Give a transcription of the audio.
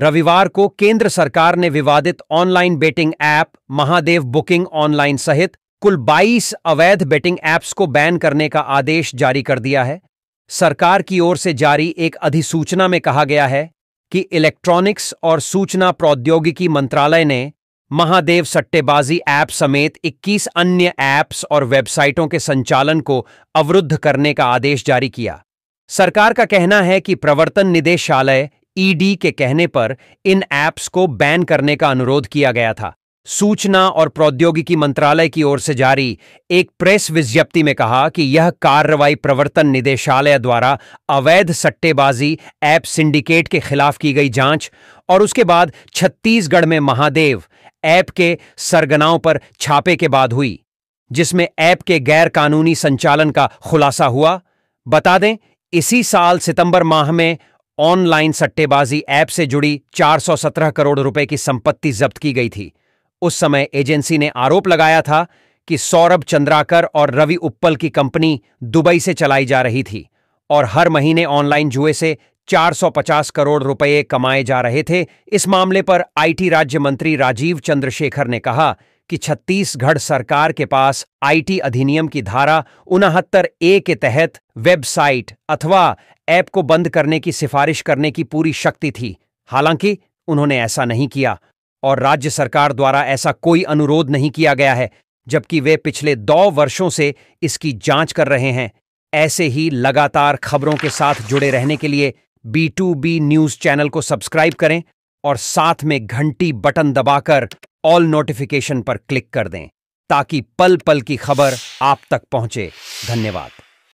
रविवार को केंद्र सरकार ने विवादित online betting app Mahadev booking online सहित कुल 22 अवैध बेटिंग ऐप्स को बैन करने का आदेश जारी कर दिया है सरकार की ओर से जारी एक अधिसूचना में कहा गया है कि इलेक्ट्रॉनिक्स और सूचना प्रौद्योगिकी मंत्रालय ने महादेव सट्टेबाजी ऐप समेत 21 अन्य ऐप्स और वेबसाइटों के संचालन को अवरुद्ध करने का आदेश जारी किया सरकार का कहना है कि प्रवर्तन निदेशालय ईडी e के कहने पर इन ऐप्स को बैन करने का अनुरोध किया गया था सूचना और प्रौद्योगिकी मंत्रालय की ओर से जारी एक प्रेस विज्ञप्ति में कहा कि यह कार्रवाई प्रवर्तन निदेशालय द्वारा अवैध सट्टेबाजी ऐप सिंडिकेट के खिलाफ की गई जांच और उसके बाद छत्तीसगढ़ में महादेव ऐप के सरगनाओं पर छापे के बाद हुई जिसमें ऐप के गैर कानूनी संचालन का खुलासा हुआ बता दें इसी साल सितंबर माह में ऑनलाइन सट्टेबाजी ऐप से जुड़ी 417 करोड़ रुपए की संपत्ति जब्त की गई थी उस समय एजेंसी ने आरोप लगाया था कि सौरभ चंद्राकर और रवि उप्पल की कंपनी दुबई से चलाई जा रही थी और हर महीने ऑनलाइन जुए से 450 करोड़ रुपए कमाए जा रहे थे इस मामले पर आईटी राज्य मंत्री राजीव चंद्रशेखर ने कहा कि छत्तीसगढ़ सरकार के पास आईटी अधिनियम की धारा उनहत्तर ए के तहत वेबसाइट अथवा ऐप को बंद करने की सिफारिश करने की पूरी शक्ति थी हालांकि उन्होंने ऐसा नहीं किया और राज्य सरकार द्वारा ऐसा कोई अनुरोध नहीं किया गया है जबकि वे पिछले दो वर्षों से इसकी जांच कर रहे हैं ऐसे ही लगातार खबरों के साथ जुड़े रहने के लिए B two B news channel को सब्सक्राइब करें और साथ में घंटी बटन दबाकर ऑल नोटिफिकेशन पर क्लिक कर दें ताकि पल पल की खबर आप तक पहुंचे धन्यवाद